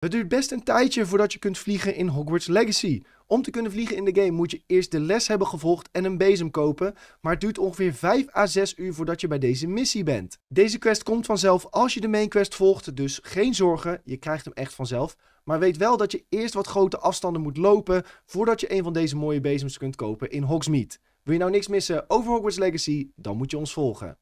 Het duurt best een tijdje voordat je kunt vliegen in Hogwarts Legacy. Om te kunnen vliegen in de game moet je eerst de les hebben gevolgd en een bezem kopen, maar het duurt ongeveer 5 à 6 uur voordat je bij deze missie bent. Deze quest komt vanzelf als je de main quest volgt, dus geen zorgen, je krijgt hem echt vanzelf. Maar weet wel dat je eerst wat grote afstanden moet lopen voordat je een van deze mooie bezems kunt kopen in Hogsmeade. Wil je nou niks missen over Hogwarts Legacy, dan moet je ons volgen.